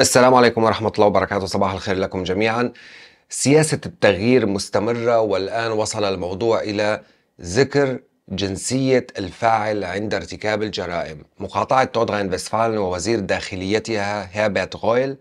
السلام عليكم ورحمة الله وبركاته صباح الخير لكم جميعا سياسة التغيير مستمرة والآن وصل الموضوع إلى ذكر جنسية الفاعل عند ارتكاب الجرائم مقاطعة تودغين فيسفالن ووزير داخليتها هيربرت غويل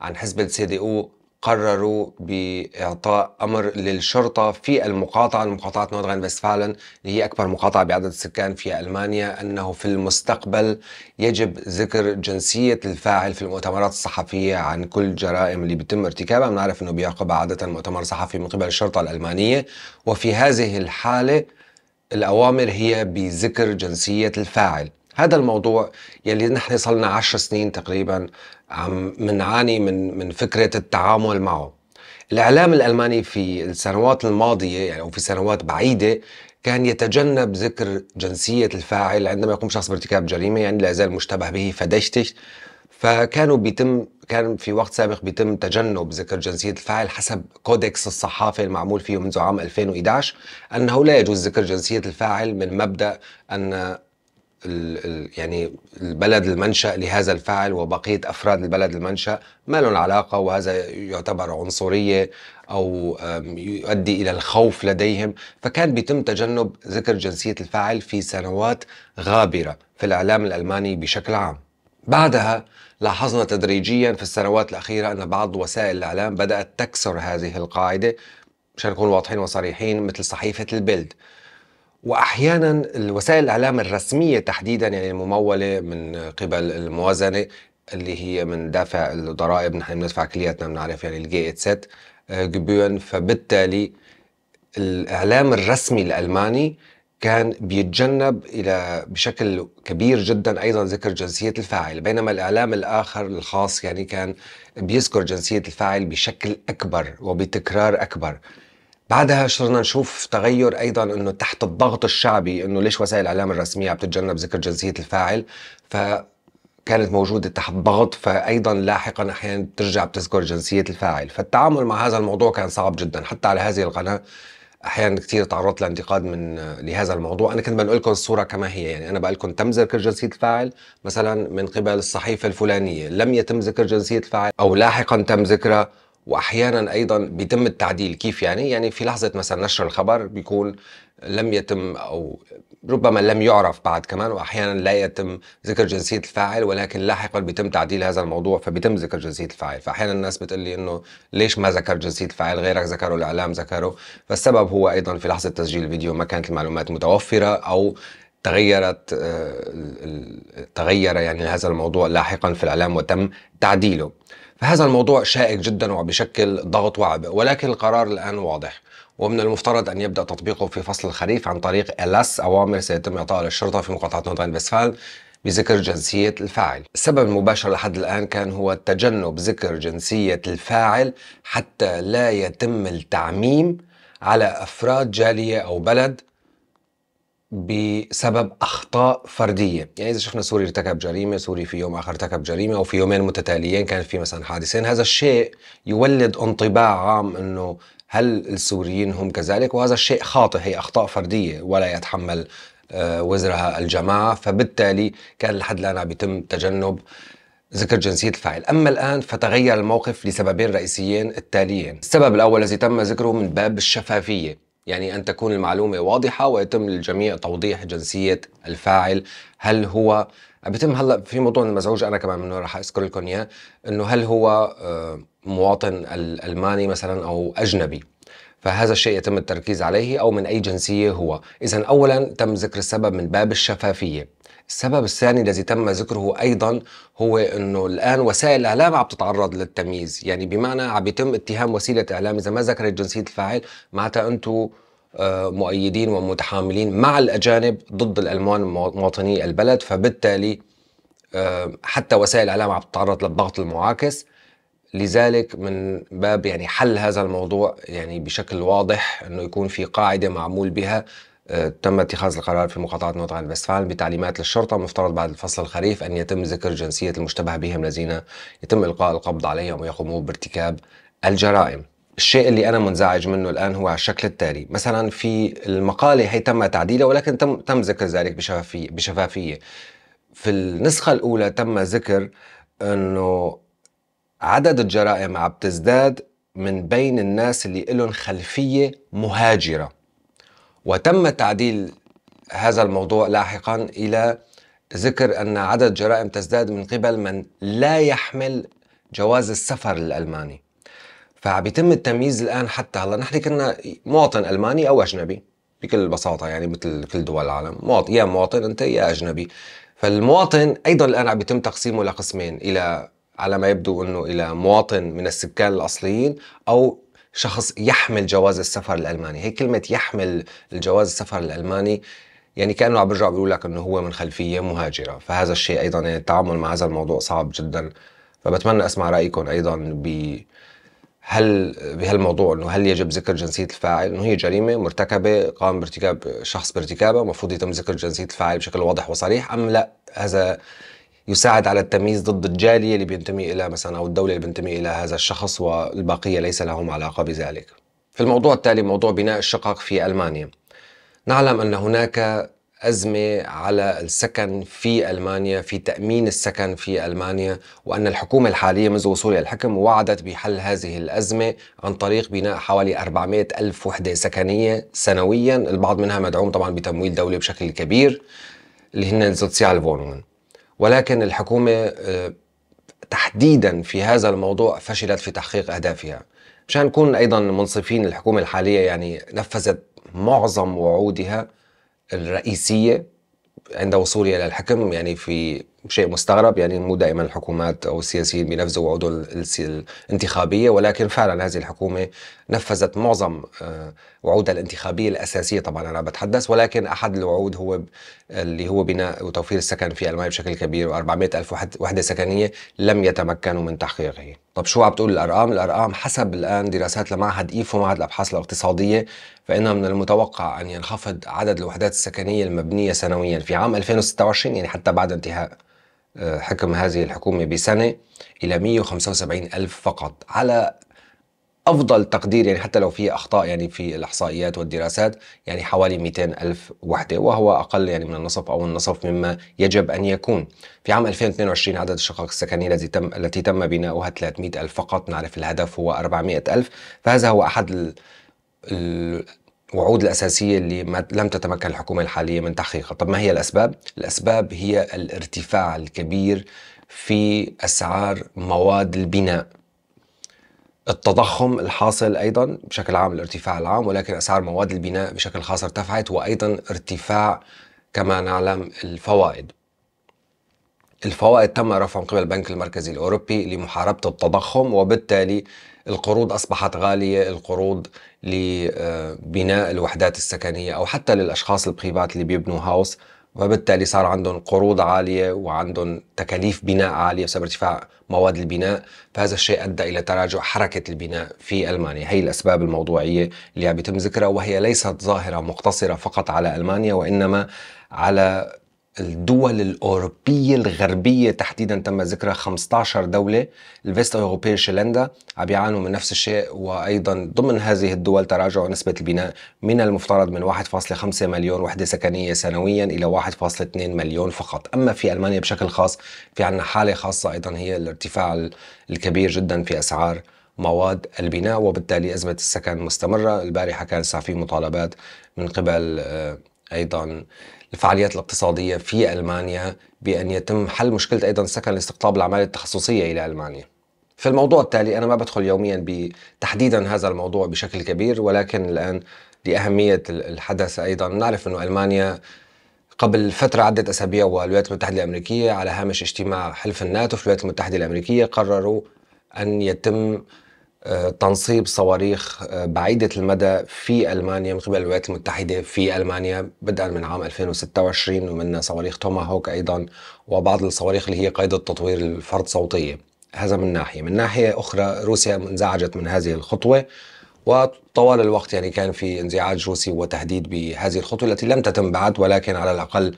عن حزب السي دي او قرروا باعطاء امر للشرطه في المقاطعه المقاطعه نوردران فيستفالن اللي هي اكبر مقاطعه بعدد السكان في المانيا انه في المستقبل يجب ذكر جنسيه الفاعل في المؤتمرات الصحفيه عن كل الجرائم اللي بيتم ارتكابها بنعرف انه بيعقب عاده مؤتمر صحفي من قبل الشرطه الالمانيه وفي هذه الحاله الاوامر هي بذكر جنسيه الفاعل هذا الموضوع يلي نحن صلنا عشر سنين تقريبا عم منعاني من من فكره التعامل معه الاعلام الالماني في السنوات الماضيه يعني او في سنوات بعيده كان يتجنب ذكر جنسيه الفاعل عندما يقوم شخص بارتكاب جريمه يعني لا يزال مشتبه به فدشتش فكانوا بيتم كان في وقت سابق بيتم تجنب ذكر جنسية الفاعل حسب كودكس الصحافة المعمول فيه منذ عام 2011 أنه لا يجوز ذكر جنسية الفاعل من مبدأ أن يعني البلد المنشأ لهذا الفعل وبقية أفراد البلد المنشأ ما لهم علاقة وهذا يعتبر عنصرية أو يؤدي إلى الخوف لديهم فكان بيتم تجنب ذكر جنسية الفاعل في سنوات غابرة في الإعلام الألماني بشكل عام بعدها لاحظنا تدريجيا في السنوات الأخيرة أن بعض وسائل الإعلام بدأت تكسر هذه القاعدة مشان نكون واضحين وصريحين مثل صحيفة البلد واحيانا الوسائل الاعلام الرسميه تحديدا يعني المموله من قبل الموازنه اللي هي من دافع الضرائب نحن بندفع كلياتنا بنعرف يعني الجيت ست جبيون آه، فبالتالي الاعلام الرسمي الالماني كان بيتجنب الى بشكل كبير جدا ايضا ذكر جنسيه الفاعل بينما الاعلام الاخر الخاص يعني كان بيذكر جنسيه الفاعل بشكل اكبر وبتكرار اكبر بعدها صرنا نشوف تغير ايضا انه تحت الضغط الشعبي انه ليش وسائل الاعلام الرسميه عم تتجنب ذكر جنسيه الفاعل ف كانت موجودة تحت ضغط فأيضا لاحقا أحيانا بترجع بتذكر جنسية الفاعل فالتعامل مع هذا الموضوع كان صعب جدا حتى على هذه القناة احيانا كثير تعرضت لانتقاد من لهذا الموضوع انا كنت بنقول لكم الصوره كما هي يعني انا بقول لكم تم ذكر جنسيه الفاعل مثلا من قبل الصحيفه الفلانيه لم يتم ذكر جنسيه الفاعل او لاحقا تم ذكرها واحيانا ايضا بيتم التعديل كيف يعني يعني في لحظه مثلا نشر الخبر بيكون لم يتم او ربما لم يعرف بعد كمان واحيانا لا يتم ذكر جنسيه الفاعل ولكن لاحقا بيتم تعديل هذا الموضوع فبيتم ذكر جنسيه الفاعل فاحيانا الناس بتقول لي انه ليش ما ذكر جنسيه الفاعل غيرك ذكره الاعلام ذكره فالسبب هو ايضا في لحظه تسجيل الفيديو ما كانت المعلومات متوفره او تغيرت آه، تغير يعني هذا الموضوع لاحقا في الاعلام وتم تعديله فهذا الموضوع شائك جدا وبشكل ضغط وعبء ولكن القرار الآن واضح ومن المفترض أن يبدأ تطبيقه في فصل الخريف عن طريق ألس أوامر سيتم إعطائها للشرطة في مقاطعة نوردرين بسفال بذكر جنسية الفاعل السبب المباشر لحد الآن كان هو تجنب ذكر جنسية الفاعل حتى لا يتم التعميم على أفراد جالية أو بلد بسبب اخطاء فرديه يعني اذا شفنا سوري ارتكب جريمه سوري في يوم اخر ارتكب جريمه او في يومين متتاليين كان في مثلا حادثين هذا الشيء يولد انطباع عام انه هل السوريين هم كذلك وهذا الشيء خاطئ هي اخطاء فرديه ولا يتحمل آه، وزرها الجماعه فبالتالي كان لحد الان عم يتم تجنب ذكر جنسية الفاعل أما الآن فتغير الموقف لسببين رئيسيين التاليين السبب الأول الذي تم ذكره من باب الشفافية يعني أن تكون المعلومة واضحة ويتم للجميع توضيح جنسية الفاعل هل هو بتم هلا في موضوع المزعوج انا كمان منه راح اذكر لكم اياه انه هل هو آه، مواطن الماني مثلا او اجنبي فهذا الشيء يتم التركيز عليه أو من أي جنسية هو إذا أولا تم ذكر السبب من باب الشفافية السبب الثاني الذي تم ذكره ايضا هو انه الان وسائل الاعلام عم تتعرض للتمييز، يعني بمعنى عم يتم اتهام وسيله اعلام اذا ما ذكرت جنسيه الفاعل معناتها انتم آه، مؤيدين ومتحاملين مع الاجانب ضد الالمان مواطني البلد فبالتالي آه، حتى وسائل الاعلام عم تتعرض للضغط المعاكس لذلك من باب يعني حل هذا الموضوع يعني بشكل واضح انه يكون في قاعده معمول بها آه، تم اتخاذ القرار في مقاطعة نوت عن بتعليمات للشرطة مفترض بعد الفصل الخريف أن يتم ذكر جنسية المشتبه بهم الذين يتم إلقاء القبض عليهم ويقومون بارتكاب الجرائم الشيء اللي انا منزعج منه الان هو على الشكل التالي مثلا في المقاله هي تم تعديلها ولكن تم تم ذكر ذلك بشفافيه بشفافيه في النسخه الاولى تم ذكر انه عدد الجرائم عم تزداد من بين الناس اللي لهم خلفية مهاجرة وتم تعديل هذا الموضوع لاحقا إلى ذكر أن عدد جرائم تزداد من قبل من لا يحمل جواز السفر الألماني فعم يتم التمييز الآن حتى هلا نحن كنا مواطن ألماني أو أجنبي بكل بساطة يعني مثل كل دول العالم مواطن يا مواطن أنت يا أجنبي فالمواطن أيضا الآن عم يتم تقسيمه لقسمين إلى على ما يبدو انه الى مواطن من السكان الاصليين او شخص يحمل جواز السفر الالماني، هي كلمه يحمل الجواز السفر الالماني يعني كانه عم بيرجع بيقول لك انه هو من خلفيه مهاجره، فهذا الشيء ايضا يعني التعامل مع هذا الموضوع صعب جدا فبتمنى اسمع رايكم ايضا ب هل بهالموضوع انه هل يجب ذكر جنسيه الفاعل؟ انه هي جريمه مرتكبه قام بارتكاب شخص بارتكابها، المفروض يتم ذكر جنسيه الفاعل بشكل واضح وصريح ام لا؟ هذا يساعد على التمييز ضد الجاليه اللي بينتمي الى مثلا او الدوله اللي بينتمي الى هذا الشخص والبقيه ليس لهم علاقه بذلك. في الموضوع التالي موضوع بناء الشقق في المانيا. نعلم ان هناك أزمة على السكن في ألمانيا في تأمين السكن في ألمانيا وأن الحكومة الحالية منذ وصولها الحكم وعدت بحل هذه الأزمة عن طريق بناء حوالي 400 ألف وحدة سكنية سنويا البعض منها مدعوم طبعا بتمويل دولي بشكل كبير اللي هن الزوتسيال فونونغن ولكن الحكومه آه، تحديدا في هذا الموضوع فشلت في تحقيق اهدافها مشان نكون ايضا منصفين الحكومه الحاليه يعني نفذت معظم وعودها الرئيسيه عند وصولها الى الحكم يعني في شيء مستغرب يعني مو دائما الحكومات او السياسيين بينفذوا وعودهم الانتخابيه ولكن فعلا هذه الحكومه نفذت معظم آه، وعودها الانتخابيه الاساسيه طبعا انا بتحدث ولكن احد الوعود هو اللي هو بناء وتوفير السكن في المانيا بشكل كبير و400 الف وحده سكنيه لم يتمكنوا من تحقيقه. طب شو عم تقول الارقام؟ الارقام حسب الان دراسات لمعهد ايفو معهد الابحاث الاقتصاديه فإنه من المتوقع أن ينخفض عدد الوحدات السكنية المبنية سنويا في عام 2026 يعني حتى بعد انتهاء حكم هذه الحكومة بسنة إلى 175 ألف فقط على أفضل تقدير يعني حتى لو في أخطاء يعني في الإحصائيات والدراسات يعني حوالي 200 ألف وحدة وهو أقل يعني من النصف أو النصف مما يجب أن يكون في عام 2022 عدد الشقق السكنية التي تم التي تم بناؤها 300 ألف فقط نعرف الهدف هو 400 ألف فهذا هو أحد ال... وعود الأساسية اللي لم تتمكن الحكومة الحالية من تحقيقها طب ما هي الأسباب؟ الأسباب هي الارتفاع الكبير في أسعار مواد البناء التضخم الحاصل ايضا بشكل عام الارتفاع العام ولكن اسعار مواد البناء بشكل خاص ارتفعت وايضا ارتفاع كما نعلم الفوائد. الفوائد تم رفعها من قبل البنك المركزي الاوروبي لمحاربه التضخم وبالتالي القروض أصبحت غالية القروض لبناء الوحدات السكنية أو حتى للأشخاص البريفات اللي بيبنوا هاوس وبالتالي صار عندهم قروض عالية وعندهم تكاليف بناء عالية بسبب ارتفاع مواد البناء فهذا الشيء أدى إلى تراجع حركة البناء في ألمانيا هي الأسباب الموضوعية اللي عم يتم ذكرها وهي ليست ظاهرة مقتصرة فقط على ألمانيا وإنما على الدول الاوروبيه الغربيه تحديدا تم ذكرها 15 دوله الفيست اوروبيه شيلندا عم يعانوا من نفس الشيء وايضا ضمن هذه الدول تراجع نسبه البناء من المفترض من 1.5 مليون وحده سكنيه سنويا الى 1.2 مليون فقط اما في المانيا بشكل خاص في عندنا حاله خاصه ايضا هي الارتفاع الكبير جدا في اسعار مواد البناء وبالتالي ازمه السكن مستمره البارحه كان صار في مطالبات من قبل آه، ايضا الفعاليات الاقتصادية في ألمانيا بأن يتم حل مشكلة أيضا سكن لاستقطاب العمالة التخصصية إلى ألمانيا في الموضوع التالي أنا ما بدخل يوميا بتحديدا هذا الموضوع بشكل كبير ولكن الآن لأهمية الحدث أيضا نعرف انه ألمانيا قبل فترة عدة أسابيع والولايات المتحدة الأمريكية على هامش اجتماع حلف الناتو في الولايات المتحدة الأمريكية قرروا أن يتم آه، تنصيب صواريخ آه، بعيدة المدى في ألمانيا من قبل الولايات المتحدة في ألمانيا بدءا من عام 2026 ومن صواريخ توماهوك أيضا وبعض الصواريخ اللي هي قيد التطوير الفرد صوتية هذا من ناحية من ناحية أخرى روسيا انزعجت من هذه الخطوة وطوال الوقت يعني كان في انزعاج روسي وتهديد بهذه الخطوة التي لم تتم بعد ولكن على الأقل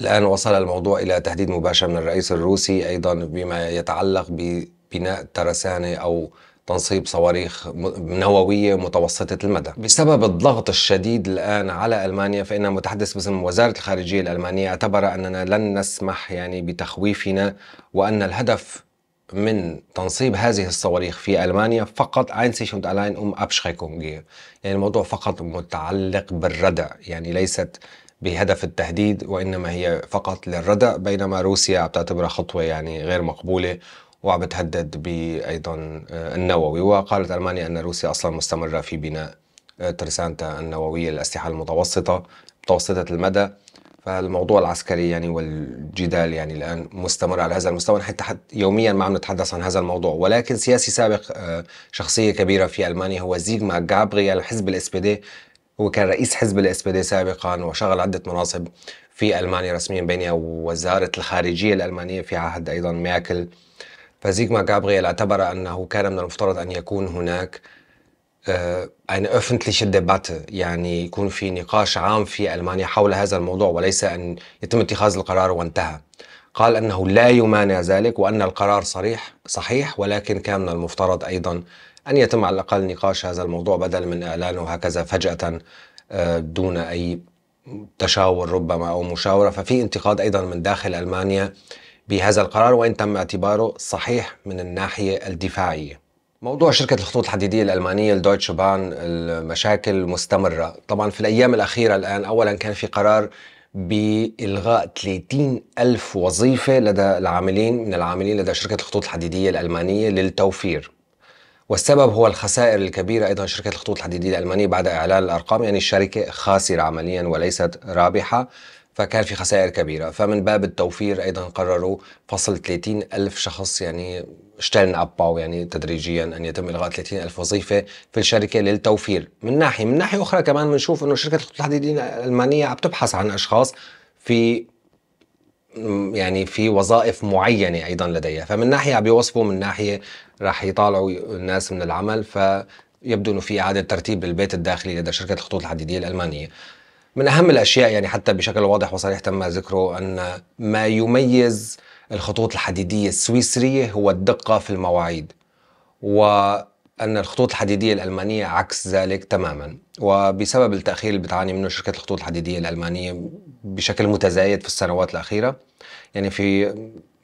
الآن وصل الموضوع إلى تهديد مباشر من الرئيس الروسي أيضا بما يتعلق ببناء ترسانة أو تنصيب صواريخ نووية متوسطة المدى بسبب الضغط الشديد الآن على ألمانيا فإن متحدث باسم وزارة الخارجية الألمانية اعتبر أننا لن نسمح يعني بتخويفنا وأن الهدف من تنصيب هذه الصواريخ في ألمانيا فقط اين und allein ام um Abschreckung يعني الموضوع فقط متعلق بالردع يعني ليست بهدف التهديد وإنما هي فقط للردع بينما روسيا بتعتبرها خطوة يعني غير مقبولة وعم بتهدد بأيضا آه، النووي وقالت ألمانيا أن روسيا أصلا مستمرة في بناء آه، ترسانتا النووية للأسلحة المتوسطة متوسطة المدى فالموضوع العسكري يعني والجدال يعني الان مستمر على هذا المستوى حتى حد يوميا ما عم نتحدث عن هذا الموضوع ولكن سياسي سابق آه، شخصيه كبيره في المانيا هو زيغما جابرييل حزب الاس بي دي هو كان رئيس حزب الاس بي دي سابقا وشغل عده مناصب في المانيا رسميا بينها وزاره الخارجيه الالمانيه في عهد ايضا ميركل فزيجما جابرييل اعتبر أنه كان من المفترض أن يكون هناك آه، eine öffentliche Debatte يعني يكون في نقاش عام في ألمانيا حول هذا الموضوع وليس أن يتم اتخاذ القرار وانتهى قال أنه لا يمانع ذلك وأن القرار صريح صحيح ولكن كان من المفترض أيضا أن يتم على الأقل نقاش هذا الموضوع بدل من إعلانه هكذا فجأة آه، دون أي تشاور ربما أو مشاورة ففي انتقاد أيضا من داخل ألمانيا بهذا القرار وإن تم اعتباره صحيح من الناحية الدفاعية موضوع شركة الخطوط الحديدية الألمانية الدويتش بان المشاكل مستمرة طبعا في الأيام الأخيرة الآن أولا كان في قرار بإلغاء 30 ألف وظيفة لدى العاملين من العاملين لدى شركة الخطوط الحديدية الألمانية للتوفير والسبب هو الخسائر الكبيرة أيضا شركة الخطوط الحديدية الألمانية بعد إعلان الأرقام يعني الشركة خاسرة عمليا وليست رابحة فكان في خسائر كبيره فمن باب التوفير ايضا قرروا فصل 30 الف شخص يعني شترن اباو يعني تدريجيا ان يتم الغاء 30 الف وظيفه في الشركه للتوفير من ناحيه من ناحيه اخرى كمان بنشوف انه شركه الخطوط الحديديه الالمانيه عم تبحث عن اشخاص في يعني في وظائف معينه ايضا لديها فمن ناحيه عم يوصفوا من ناحيه راح يطالعوا الناس من العمل فيبدو انه في اعاده ترتيب للبيت الداخلي لدى شركه الخطوط الحديديه الالمانيه من أهم الأشياء يعني حتى بشكل واضح وصريح تم ذكره أن ما يميز الخطوط الحديدية السويسرية هو الدقة في المواعيد وأن الخطوط الحديدية الألمانية عكس ذلك تماما وبسبب التأخير اللي بتعاني منه شركة الخطوط الحديدية الألمانية بشكل متزايد في السنوات الأخيرة يعني في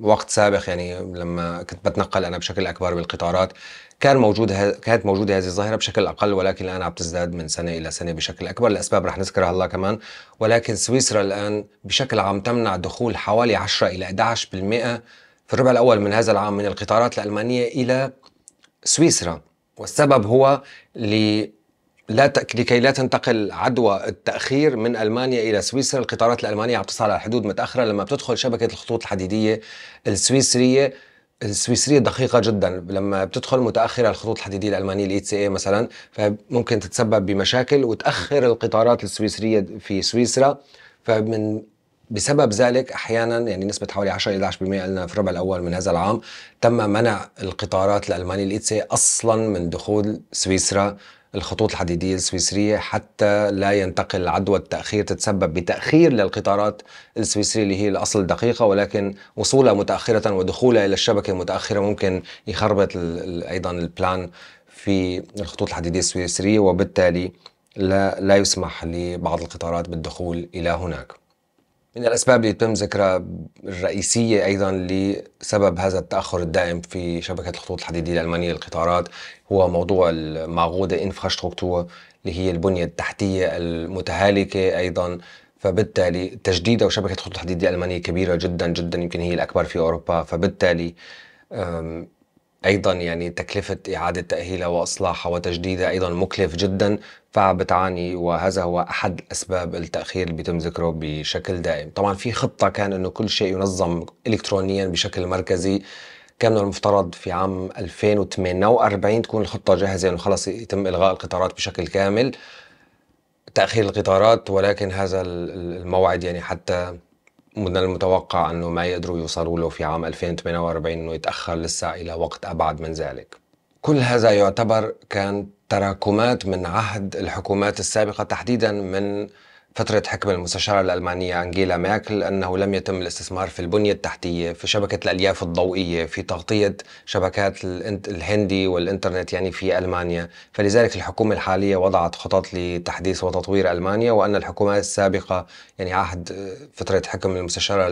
وقت سابق يعني لما كنت بتنقل أنا بشكل أكبر بالقطارات كان موجود ه... كانت موجوده هذه الظاهره بشكل اقل ولكن الان عم تزداد من سنه الى سنه بشكل اكبر لاسباب رح نذكرها الله كمان ولكن سويسرا الان بشكل عام تمنع دخول حوالي 10 الى 11% في الربع الاول من هذا العام من القطارات الالمانيه الى سويسرا والسبب هو ل لا ت... لكي لا تنتقل عدوى التاخير من المانيا الى سويسرا، القطارات الالمانيه عم تصل على حدود متاخره لما بتدخل شبكه الخطوط الحديديه السويسريه السويسريه دقيقه جدا لما بتدخل متاخره الخطوط الحديديه الالمانيه الـ سي e اي مثلا فممكن تتسبب بمشاكل وتاخر القطارات السويسريه في سويسرا فمن بسبب ذلك احيانا يعني نسبه حوالي 10 11% لنا في الربع الاول من هذا العام تم منع القطارات الالمانيه الاي e اصلا من دخول سويسرا الخطوط الحديدية السويسرية حتى لا ينتقل عدوى التأخير تتسبب بتأخير للقطارات السويسرية اللي هي الأصل دقيقة ولكن وصولها متأخرة ودخولها إلى الشبكة متأخرة ممكن يخربط أيضا البلان في الخطوط الحديدية السويسرية وبالتالي لا, لا يسمح لبعض القطارات بالدخول إلى هناك من الأسباب اللي تم ذكرها الرئيسية أيضا لسبب هذا التأخر الدائم في شبكة الخطوط الحديدية الألمانية للقطارات هو موضوع المعقودة انفراستركتور اللي هي البنية التحتية المتهالكة أيضا فبالتالي تجديدها وشبكة الخطوط الحديدية الألمانية كبيرة جدا جدا يمكن هي الأكبر في أوروبا فبالتالي ايضا يعني تكلفه اعاده تاهيلها واصلاحها وتجديدها ايضا مكلف جدا فبتعاني وهذا هو احد اسباب التاخير اللي بيتم ذكره بشكل دائم طبعا في خطه كان انه كل شيء ينظم الكترونيا بشكل مركزي كان المفترض في عام 2048 تكون الخطه جاهزه انه خلص يتم الغاء القطارات بشكل كامل تاخير القطارات ولكن هذا الموعد يعني حتى من المتوقع انه ما يقدروا يوصلوا له في عام 2048 انه يتاخر لسه الى وقت ابعد من ذلك. كل هذا يعتبر كان تراكمات من عهد الحكومات السابقه تحديدا من فترة حكم المستشارة الألمانية أنجيلا ميركل أنه لم يتم الاستثمار في البنية التحتية في شبكة الألياف الضوئية في تغطية شبكات الهندي والإنترنت يعني في ألمانيا فلذلك الحكومة الحالية وضعت خطط لتحديث وتطوير ألمانيا وأن الحكومات السابقة يعني عهد آه، فترة حكم المستشارة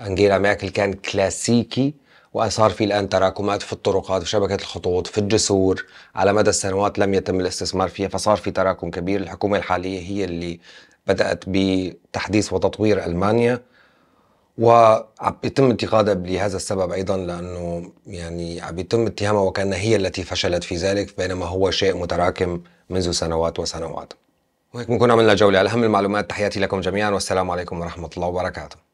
أنجيلا ميركل كان كلاسيكي وصار في الآن تراكمات في الطرقات في شبكة الخطوط في الجسور على مدى السنوات لم يتم الاستثمار فيها فصار في تراكم كبير الحكومة الحالية هي اللي بدأت بتحديث وتطوير ألمانيا وعم يتم انتقادها لهذا السبب ايضا لانه يعني عم يتم اتهامها وكانها هي التي فشلت في ذلك بينما هو شيء متراكم منذ سنوات وسنوات. وهيك بنكون عملنا جوله على اهم المعلومات تحياتي لكم جميعا والسلام عليكم ورحمه الله وبركاته.